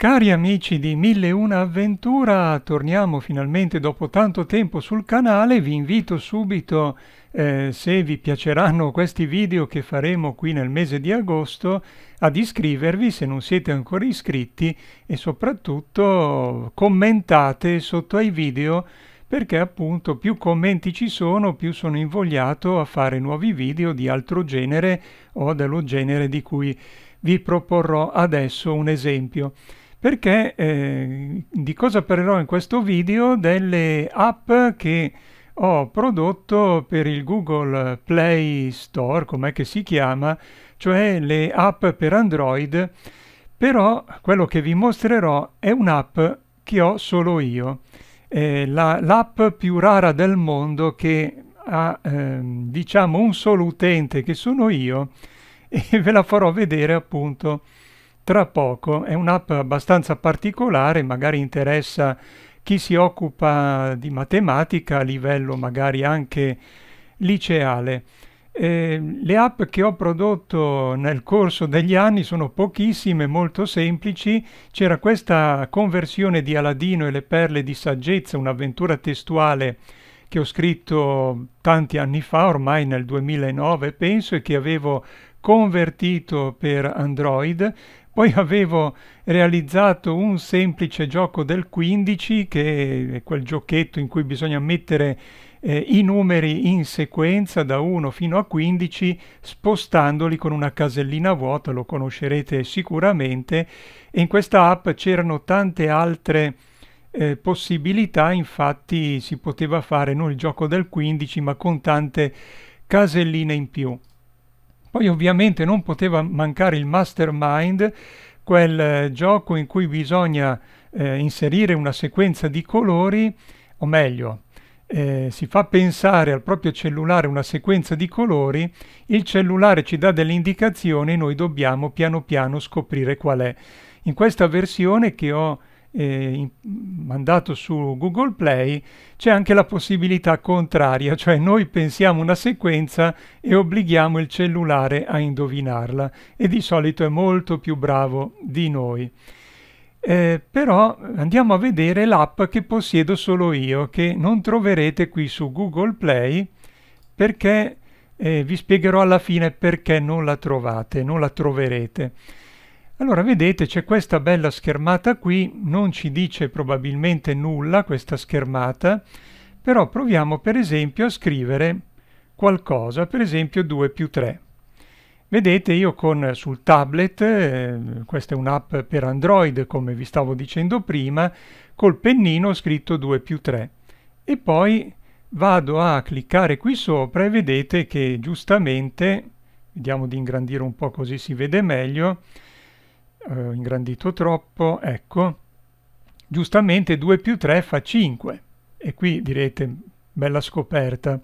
Cari amici di 1001 Avventura, torniamo finalmente dopo tanto tempo sul canale, vi invito subito, eh, se vi piaceranno questi video che faremo qui nel mese di agosto, ad iscrivervi se non siete ancora iscritti e soprattutto commentate sotto ai video perché appunto più commenti ci sono, più sono invogliato a fare nuovi video di altro genere o dello genere di cui vi proporrò adesso un esempio perché eh, di cosa parlerò in questo video? Delle app che ho prodotto per il Google Play Store, com'è che si chiama, cioè le app per Android, però quello che vi mostrerò è un'app che ho solo io, eh, l'app la, più rara del mondo che ha eh, diciamo un solo utente che sono io e ve la farò vedere appunto tra poco. È un'app abbastanza particolare, magari interessa chi si occupa di matematica a livello magari anche liceale. Eh, le app che ho prodotto nel corso degli anni sono pochissime, molto semplici. C'era questa conversione di Aladino e le perle di saggezza, un'avventura testuale che ho scritto tanti anni fa, ormai nel 2009 penso, e che avevo convertito per Android, poi avevo realizzato un semplice gioco del 15, che è quel giochetto in cui bisogna mettere eh, i numeri in sequenza da 1 fino a 15 spostandoli con una casellina vuota, lo conoscerete sicuramente. E in questa app c'erano tante altre eh, possibilità, infatti si poteva fare non il gioco del 15 ma con tante caselline in più. Poi ovviamente non poteva mancare il mastermind, quel eh, gioco in cui bisogna eh, inserire una sequenza di colori, o meglio, eh, si fa pensare al proprio cellulare una sequenza di colori, il cellulare ci dà delle indicazioni e noi dobbiamo piano piano scoprire qual è. In questa versione che ho eh, in, mandato su Google Play, c'è anche la possibilità contraria, cioè noi pensiamo una sequenza e obblighiamo il cellulare a indovinarla e di solito è molto più bravo di noi. Eh, però andiamo a vedere l'app che possiedo solo io, che non troverete qui su Google Play, perché eh, vi spiegherò alla fine perché non la trovate, non la troverete. Allora vedete c'è questa bella schermata qui, non ci dice probabilmente nulla questa schermata, però proviamo per esempio a scrivere qualcosa, per esempio 2 più 3. Vedete io con, sul tablet, eh, questa è un'app per Android come vi stavo dicendo prima, col pennino ho scritto 2 più 3 e poi vado a cliccare qui sopra e vedete che giustamente, vediamo di ingrandire un po' così si vede meglio, eh, ingrandito troppo, ecco, giustamente 2 più 3 fa 5. E qui direte, bella scoperta.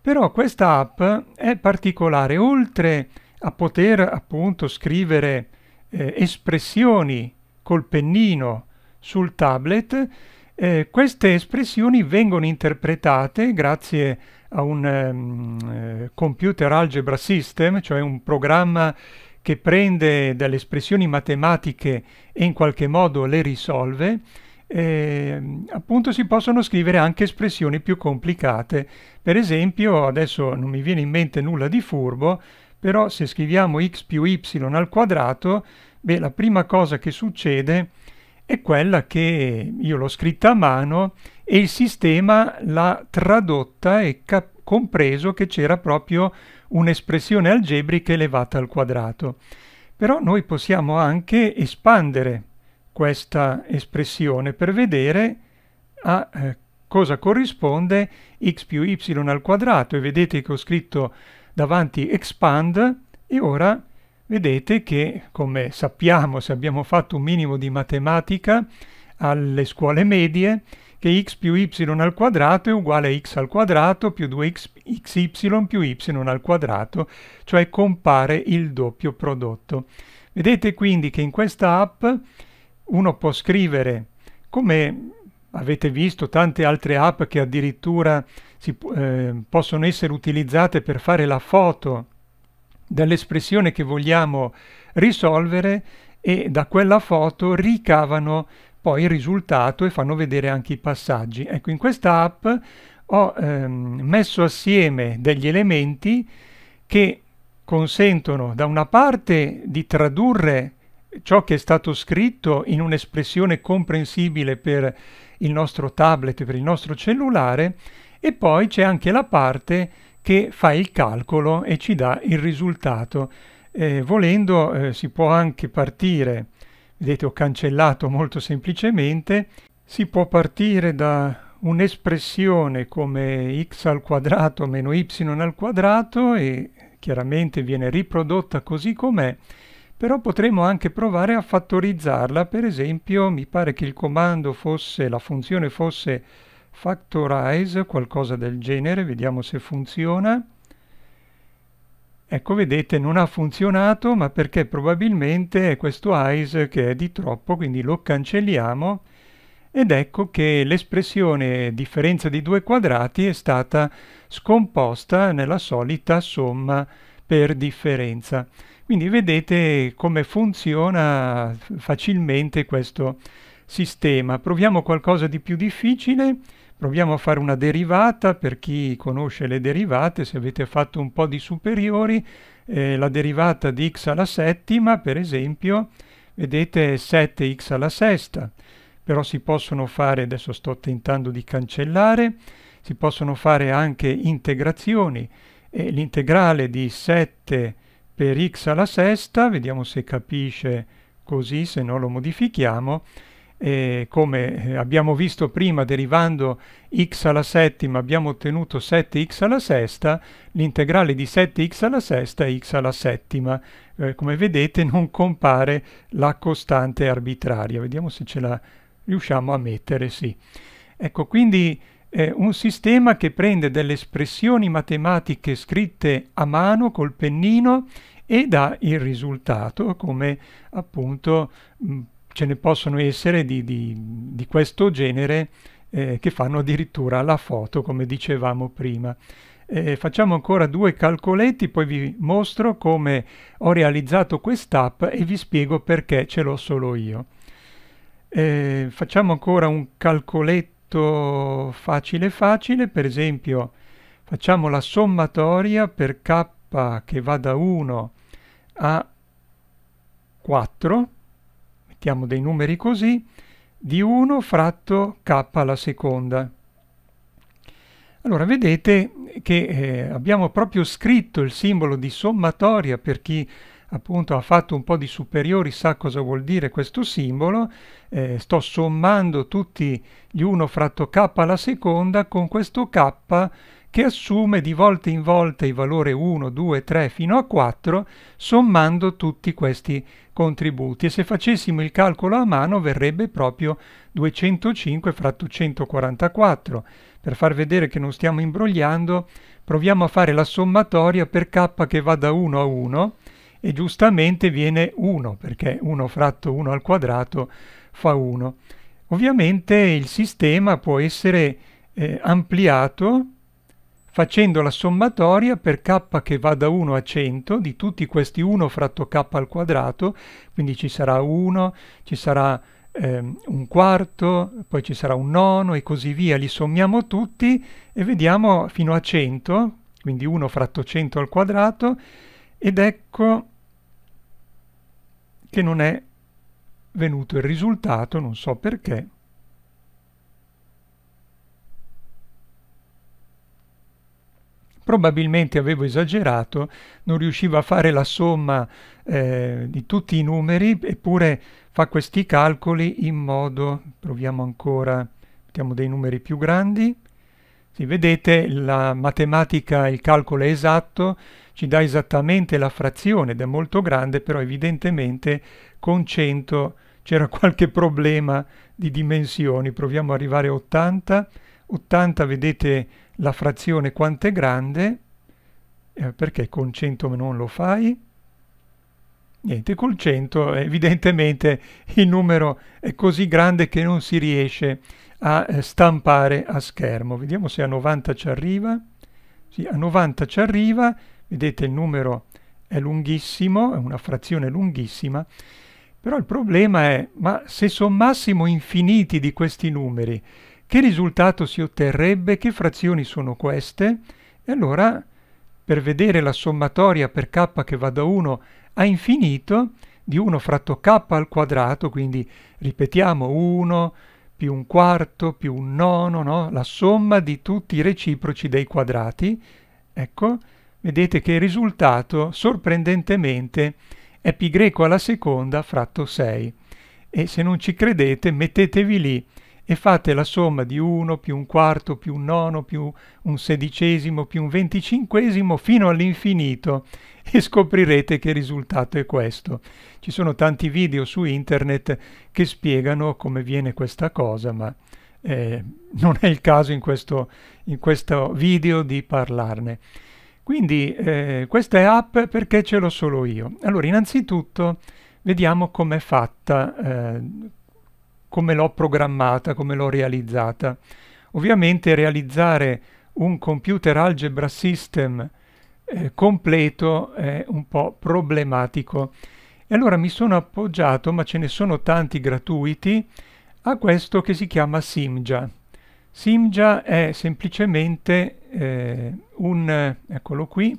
Però questa app è particolare, oltre a poter appunto scrivere eh, espressioni col pennino sul tablet, eh, queste espressioni vengono interpretate grazie a un um, computer algebra system, cioè un programma che prende delle espressioni matematiche e in qualche modo le risolve, eh, appunto si possono scrivere anche espressioni più complicate. Per esempio, adesso non mi viene in mente nulla di furbo, però se scriviamo x più y al quadrato, beh, la prima cosa che succede è quella che io l'ho scritta a mano e il sistema l'ha tradotta e capita compreso che c'era proprio un'espressione algebrica elevata al quadrato. Però noi possiamo anche espandere questa espressione per vedere a ah, eh, cosa corrisponde x più y al quadrato e vedete che ho scritto davanti expand e ora vedete che come sappiamo se abbiamo fatto un minimo di matematica alle scuole medie che x più y al quadrato è uguale a x al quadrato più 2xy più y al quadrato, cioè compare il doppio prodotto. Vedete quindi che in questa app uno può scrivere, come avete visto tante altre app che addirittura si, eh, possono essere utilizzate per fare la foto dell'espressione che vogliamo risolvere e da quella foto ricavano poi il risultato e fanno vedere anche i passaggi. Ecco, in questa app ho ehm, messo assieme degli elementi che consentono da una parte di tradurre ciò che è stato scritto in un'espressione comprensibile per il nostro tablet, per il nostro cellulare, e poi c'è anche la parte che fa il calcolo e ci dà il risultato. Eh, volendo eh, si può anche partire vedete ho cancellato molto semplicemente, si può partire da un'espressione come x al quadrato meno y al quadrato e chiaramente viene riprodotta così com'è, però potremmo anche provare a fattorizzarla, per esempio mi pare che il comando fosse, la funzione fosse factorize, qualcosa del genere, vediamo se funziona, Ecco, vedete, non ha funzionato, ma perché probabilmente è questo eyes che è di troppo, quindi lo cancelliamo ed ecco che l'espressione differenza di due quadrati è stata scomposta nella solita somma per differenza. Quindi vedete come funziona facilmente questo sistema. Proviamo qualcosa di più difficile. Proviamo a fare una derivata, per chi conosce le derivate, se avete fatto un po' di superiori, eh, la derivata di x alla settima, per esempio, vedete è 7x alla sesta, però si possono fare, adesso sto tentando di cancellare, si possono fare anche integrazioni, eh, l'integrale di 7 per x alla sesta, vediamo se capisce così, se no lo modifichiamo, e come eh, abbiamo visto prima derivando x alla settima abbiamo ottenuto 7x alla sesta, l'integrale di 7x alla sesta è x alla settima. Eh, come vedete non compare la costante arbitraria, vediamo se ce la riusciamo a mettere, sì. Ecco, quindi eh, un sistema che prende delle espressioni matematiche scritte a mano col pennino e dà il risultato come appunto mh, ce ne possono essere di, di, di questo genere eh, che fanno addirittura la foto, come dicevamo prima. Eh, facciamo ancora due calcoletti, poi vi mostro come ho realizzato quest'app e vi spiego perché ce l'ho solo io. Eh, facciamo ancora un calcoletto facile facile, per esempio facciamo la sommatoria per k che va da 1 a 4 mettiamo dei numeri così, di 1 fratto k alla seconda. Allora vedete che eh, abbiamo proprio scritto il simbolo di sommatoria per chi appunto ha fatto un po' di superiori sa cosa vuol dire questo simbolo, eh, sto sommando tutti gli 1 fratto k alla seconda con questo k che assume di volta in volta i valori 1, 2, 3 fino a 4 sommando tutti questi contributi e se facessimo il calcolo a mano verrebbe proprio 205 fratto 144. Per far vedere che non stiamo imbrogliando proviamo a fare la sommatoria per k che va da 1 a 1 e giustamente viene 1 perché 1 fratto 1 al quadrato fa 1. Ovviamente il sistema può essere eh, ampliato facendo la sommatoria per k che va da 1 a 100 di tutti questi 1 fratto k al quadrato, quindi ci sarà 1, ci sarà ehm, un quarto, poi ci sarà un nono e così via, li sommiamo tutti e vediamo fino a 100, quindi 1 fratto 100 al quadrato, ed ecco che non è venuto il risultato, non so perché, Probabilmente avevo esagerato, non riuscivo a fare la somma eh, di tutti i numeri, eppure fa questi calcoli in modo, proviamo ancora, mettiamo dei numeri più grandi, sì, vedete la matematica, il calcolo è esatto, ci dà esattamente la frazione ed è molto grande, però evidentemente con 100 c'era qualche problema di dimensioni. Proviamo ad arrivare a 80. 80 vedete la frazione quanto è grande, eh, perché con 100 non lo fai? Niente, col 100 evidentemente il numero è così grande che non si riesce a eh, stampare a schermo. Vediamo se a 90 ci arriva. Sì, a 90 ci arriva, vedete il numero è lunghissimo, è una frazione lunghissima, però il problema è, ma se sommassimo infiniti di questi numeri, che risultato si otterrebbe? Che frazioni sono queste? E allora, per vedere la sommatoria per k che va da 1 a infinito, di 1 fratto k al quadrato, quindi ripetiamo 1 più un quarto più un nono, no? la somma di tutti i reciproci dei quadrati, ecco, vedete che il risultato sorprendentemente è π alla seconda fratto 6. E se non ci credete mettetevi lì e fate la somma di 1 più un quarto più un nono più un sedicesimo più un venticinquesimo fino all'infinito e scoprirete che il risultato è questo. Ci sono tanti video su internet che spiegano come viene questa cosa, ma eh, non è il caso in questo, in questo video di parlarne. Quindi eh, questa è app perché ce l'ho solo io. Allora, innanzitutto vediamo com'è fatta, eh, come l'ho programmata, come l'ho realizzata. Ovviamente realizzare un computer algebra system eh, completo è un po' problematico. E allora mi sono appoggiato, ma ce ne sono tanti gratuiti, a questo che si chiama Simja. Simja è semplicemente eh, un, eccolo qui,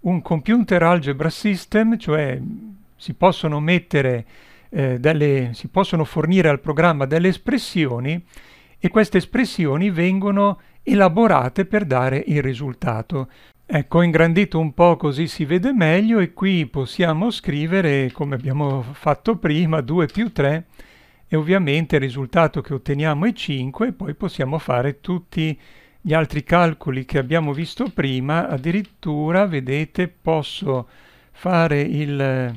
un computer algebra system, cioè si possono mettere eh, delle, si possono fornire al programma delle espressioni e queste espressioni vengono elaborate per dare il risultato. Ecco, ho ingrandito un po' così si vede meglio e qui possiamo scrivere, come abbiamo fatto prima, 2 più 3 e ovviamente il risultato che otteniamo è 5 e poi possiamo fare tutti gli altri calcoli che abbiamo visto prima, addirittura, vedete, posso fare il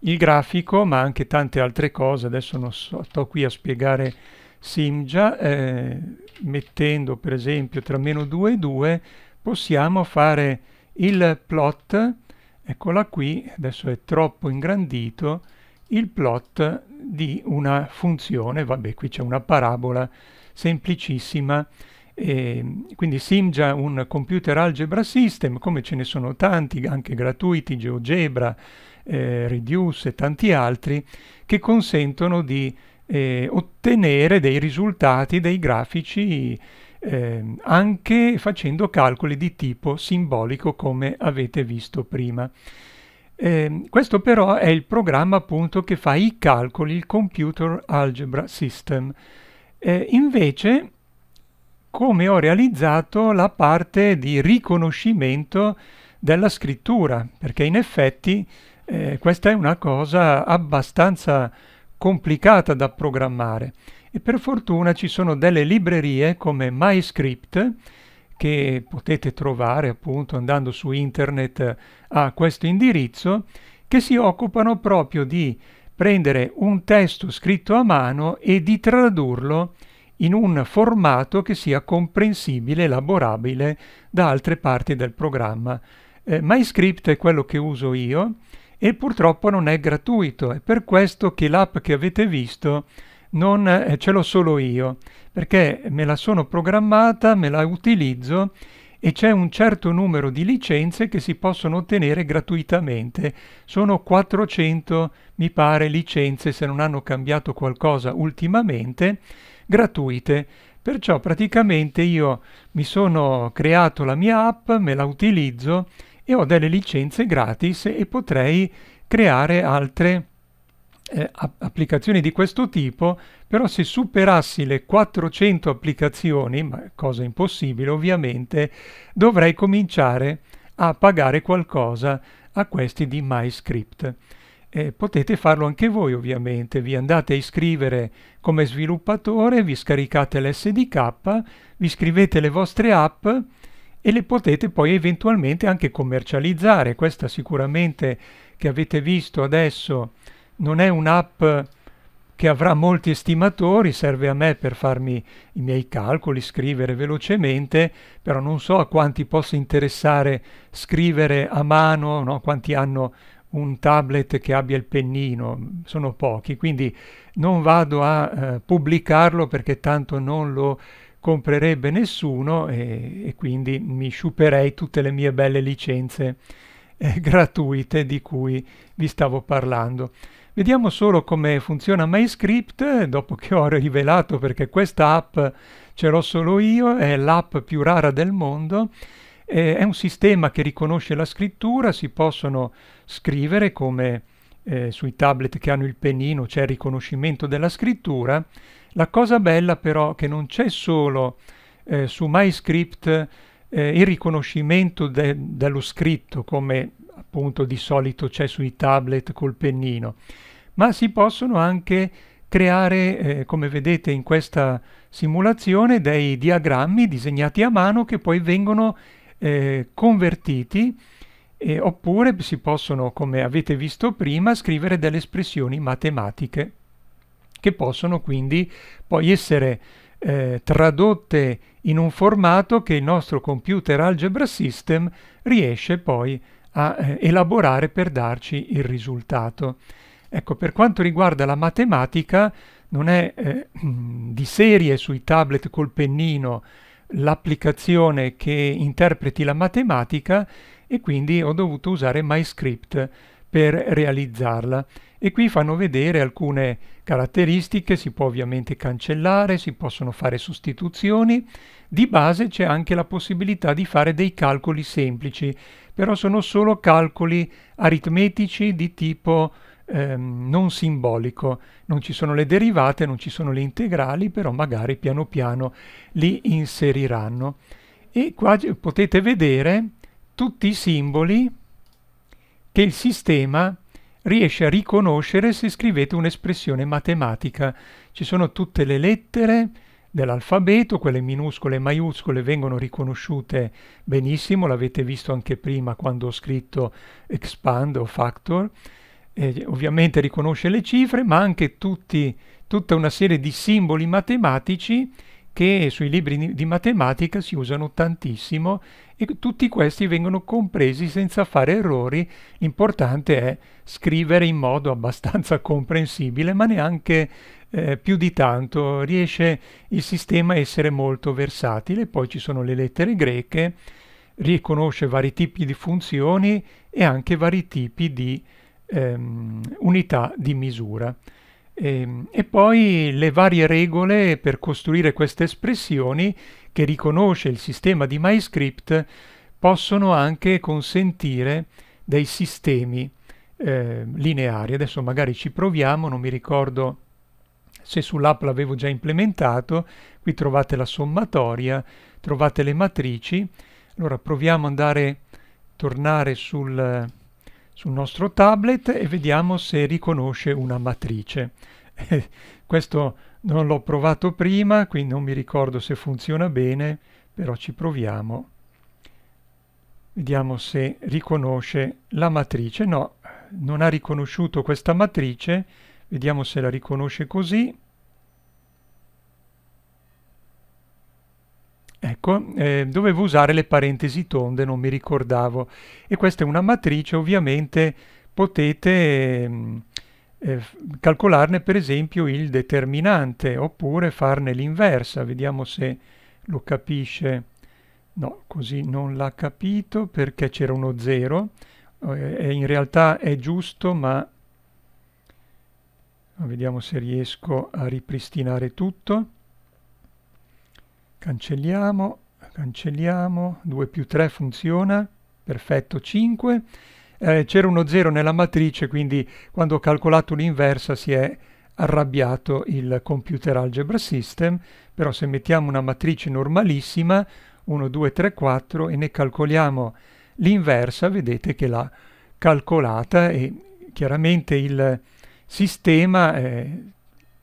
il grafico, ma anche tante altre cose. Adesso non so, sto qui a spiegare Simgia, eh, mettendo per esempio tra meno 2 e 2 possiamo fare il plot, eccola qui, adesso è troppo ingrandito, il plot di una funzione, vabbè qui c'è una parabola semplicissima, e quindi Simgia, un computer algebra system, come ce ne sono tanti, anche gratuiti, GeoGebra, eh, Reduce e tanti altri che consentono di eh, ottenere dei risultati dei grafici eh, anche facendo calcoli di tipo simbolico come avete visto prima. Eh, questo però è il programma appunto che fa i calcoli, il Computer Algebra System. Eh, invece, come ho realizzato la parte di riconoscimento della scrittura, perché in effetti eh, questa è una cosa abbastanza complicata da programmare e per fortuna ci sono delle librerie come MyScript che potete trovare appunto andando su internet a questo indirizzo che si occupano proprio di prendere un testo scritto a mano e di tradurlo in un formato che sia comprensibile, elaborabile da altre parti del programma. Eh, MyScript è quello che uso io e purtroppo non è gratuito. È per questo che l'app che avete visto non eh, ce l'ho solo io, perché me la sono programmata, me la utilizzo e c'è un certo numero di licenze che si possono ottenere gratuitamente. Sono 400, mi pare, licenze, se non hanno cambiato qualcosa ultimamente, gratuite. Perciò praticamente io mi sono creato la mia app, me la utilizzo e ho delle licenze gratis e potrei creare altre eh, applicazioni di questo tipo, però se superassi le 400 applicazioni, ma cosa impossibile ovviamente, dovrei cominciare a pagare qualcosa a questi di MyScript. Eh, potete farlo anche voi ovviamente, vi andate a iscrivere come sviluppatore, vi scaricate l'SDK, vi scrivete le vostre app, e le potete poi eventualmente anche commercializzare. Questa sicuramente che avete visto adesso non è un'app che avrà molti estimatori, serve a me per farmi i miei calcoli, scrivere velocemente, però non so a quanti possa interessare scrivere a mano, no? quanti hanno un tablet che abbia il pennino, sono pochi, quindi non vado a eh, pubblicarlo perché tanto non lo comprerebbe nessuno e, e quindi mi sciuperei tutte le mie belle licenze eh, gratuite di cui vi stavo parlando. Vediamo solo come funziona MyScript dopo che ho rivelato perché questa app ce l'ho solo io, è l'app più rara del mondo. Eh, è un sistema che riconosce la scrittura, si possono scrivere come eh, sui tablet che hanno il pennino c'è il riconoscimento della scrittura la cosa bella però è che non c'è solo eh, su MyScript eh, il riconoscimento de dello scritto come appunto di solito c'è sui tablet col pennino, ma si possono anche creare, eh, come vedete in questa simulazione, dei diagrammi disegnati a mano che poi vengono eh, convertiti eh, oppure si possono, come avete visto prima, scrivere delle espressioni matematiche che possono quindi poi essere eh, tradotte in un formato che il nostro computer algebra system riesce poi a eh, elaborare per darci il risultato. Ecco, per quanto riguarda la matematica, non è eh, di serie sui tablet col pennino l'applicazione che interpreti la matematica e quindi ho dovuto usare MyScript per realizzarla e qui fanno vedere alcune caratteristiche, si può ovviamente cancellare, si possono fare sostituzioni, di base c'è anche la possibilità di fare dei calcoli semplici, però sono solo calcoli aritmetici di tipo ehm, non simbolico, non ci sono le derivate, non ci sono le integrali, però magari piano piano li inseriranno. E qua potete vedere tutti i simboli che il sistema riesce a riconoscere se scrivete un'espressione matematica. Ci sono tutte le lettere dell'alfabeto, quelle minuscole e maiuscole vengono riconosciute benissimo, l'avete visto anche prima quando ho scritto expand o factor. Eh, ovviamente riconosce le cifre, ma anche tutti, tutta una serie di simboli matematici che sui libri di matematica si usano tantissimo e tutti questi vengono compresi senza fare errori. L'importante è scrivere in modo abbastanza comprensibile, ma neanche eh, più di tanto. Riesce il sistema a essere molto versatile. Poi ci sono le lettere greche, riconosce vari tipi di funzioni e anche vari tipi di ehm, unità di misura. E, ehm, e, poi le varie regole per costruire queste espressioni che riconosce il sistema di MyScript possono anche consentire dei sistemi eh, lineari. Adesso magari ci proviamo, non mi ricordo se sull'app l'avevo già implementato, qui trovate la sommatoria, trovate le matrici. Allora proviamo ad andare, tornare sul, sul nostro tablet e vediamo se riconosce una matrice. Questo non l'ho provato prima, quindi non mi ricordo se funziona bene, però ci proviamo. Vediamo se riconosce la matrice. No, non ha riconosciuto questa matrice. Vediamo se la riconosce così. ecco, eh, dovevo usare le parentesi tonde, non mi ricordavo. E questa è una matrice, ovviamente potete ehm, eh, eh, calcolarne per esempio il determinante, oppure farne l'inversa. Vediamo se lo capisce. No, così non l'ha capito perché c'era uno 0. Eh, in realtà è giusto, ma vediamo se riesco a ripristinare tutto cancelliamo, cancelliamo, 2 più 3 funziona, perfetto, 5. Eh, c'era uno 0 nella matrice, quindi quando ho calcolato l'inversa si è arrabbiato il computer algebra system, però se mettiamo una matrice normalissima, 1, 2, 3, 4, e ne calcoliamo l'inversa, vedete che l'ha calcolata e chiaramente il sistema eh,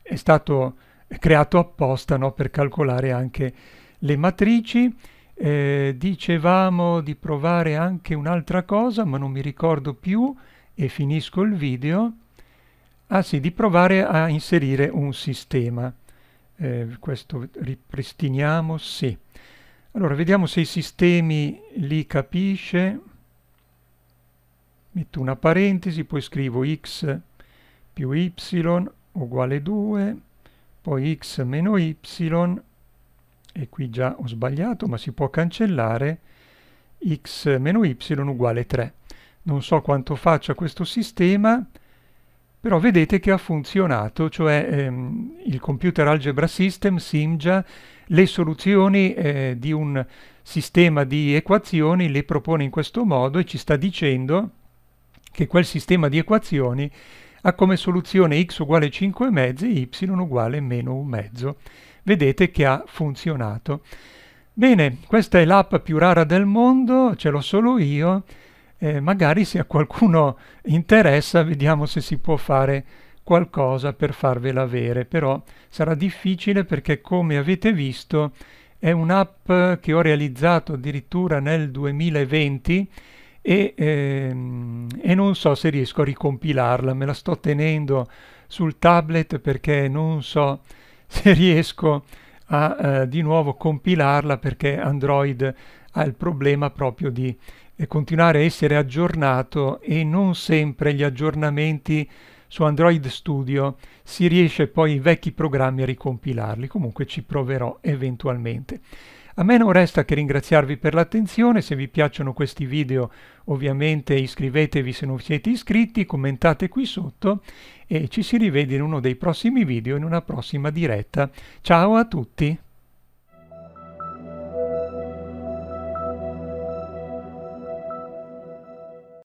è stato creato apposta no, per calcolare anche le matrici. Eh, dicevamo di provare anche un'altra cosa, ma non mi ricordo più e finisco il video. Ah sì, di provare a inserire un sistema. Eh, questo ripristiniamo, sì. Allora, vediamo se i sistemi li capisce. Metto una parentesi, poi scrivo x più y uguale 2 poi x meno y, e qui già ho sbagliato, ma si può cancellare, x meno y uguale 3. Non so quanto faccia questo sistema, però vedete che ha funzionato, cioè ehm, il Computer Algebra System, SIMGIA, le soluzioni eh, di un sistema di equazioni le propone in questo modo e ci sta dicendo che quel sistema di equazioni ha come soluzione x uguale 5 mezzi y uguale meno un mezzo. Vedete che ha funzionato. Bene, questa è l'app più rara del mondo, ce l'ho solo io, eh, magari se a qualcuno interessa vediamo se si può fare qualcosa per farvela avere, però sarà difficile perché come avete visto è un'app che ho realizzato addirittura nel 2020 e, ehm, e non so se riesco a ricompilarla, me la sto tenendo sul tablet perché non so se riesco a eh, di nuovo compilarla perché Android ha il problema proprio di eh, continuare a essere aggiornato e non sempre gli aggiornamenti su Android Studio si riesce poi i vecchi programmi a ricompilarli, comunque ci proverò eventualmente. A me non resta che ringraziarvi per l'attenzione, se vi piacciono questi video ovviamente iscrivetevi se non siete iscritti, commentate qui sotto e ci si rivede in uno dei prossimi video, in una prossima diretta. Ciao a tutti!